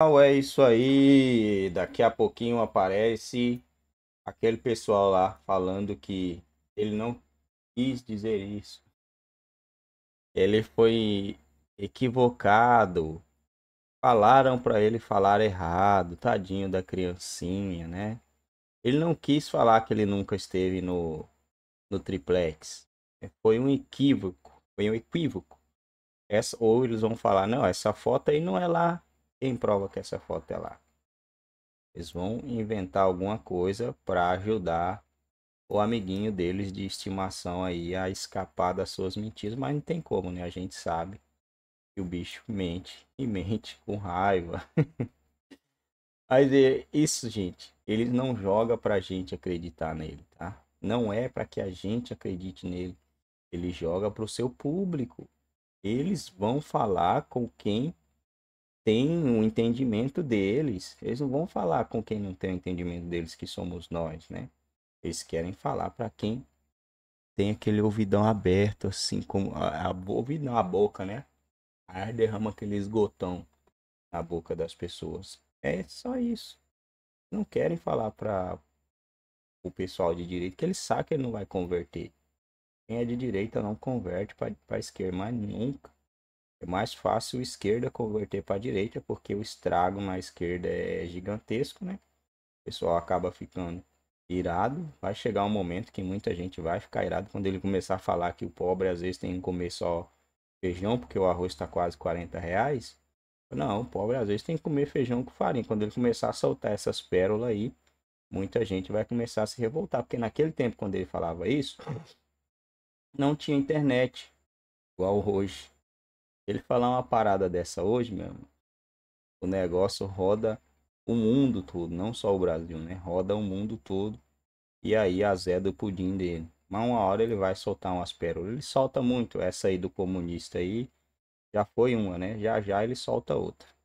É isso aí. Daqui a pouquinho aparece aquele pessoal lá falando que ele não quis dizer isso. Ele foi equivocado. Falaram para ele falar errado, tadinho da criancinha, né? Ele não quis falar que ele nunca esteve no, no triplex. É, foi um equívoco, foi um equívoco. Essa, ou eles vão falar, não, essa foto aí não é lá quem prova que essa foto é lá? Eles vão inventar alguma coisa para ajudar o amiguinho deles de estimação aí a escapar das suas mentiras, mas não tem como, né? A gente sabe que o bicho mente e mente com raiva. mas é isso, gente. Ele não joga para a gente acreditar nele, tá? Não é para que a gente acredite nele. Ele joga pro seu público. Eles vão falar com quem tem um entendimento deles. Eles não vão falar com quem não tem o entendimento deles, que somos nós, né? Eles querem falar para quem tem aquele ouvidão aberto, assim como a, a ouvidão, a boca, né? Aí derrama aquele esgotão na boca das pessoas. É só isso. Não querem falar para o pessoal de direita que ele sabe que ele não vai converter. Quem é de direita não converte para esquerda, mas nunca. É mais fácil esquerda é converter para direita, porque o estrago na esquerda é gigantesco, né? O pessoal acaba ficando irado. Vai chegar um momento que muita gente vai ficar irado quando ele começar a falar que o pobre às vezes tem que comer só feijão, porque o arroz está quase 40 reais. Não, o pobre às vezes tem que comer feijão com farinha. Quando ele começar a soltar essas pérolas aí, muita gente vai começar a se revoltar. Porque naquele tempo, quando ele falava isso, não tinha internet igual hoje. Ele falar uma parada dessa hoje, mesmo, o negócio roda o mundo todo, não só o Brasil, né? Roda o mundo todo. E aí azeda o pudim dele. Mas uma hora ele vai soltar umas pérolas. Ele solta muito. Essa aí do comunista aí já foi uma, né? Já já ele solta outra.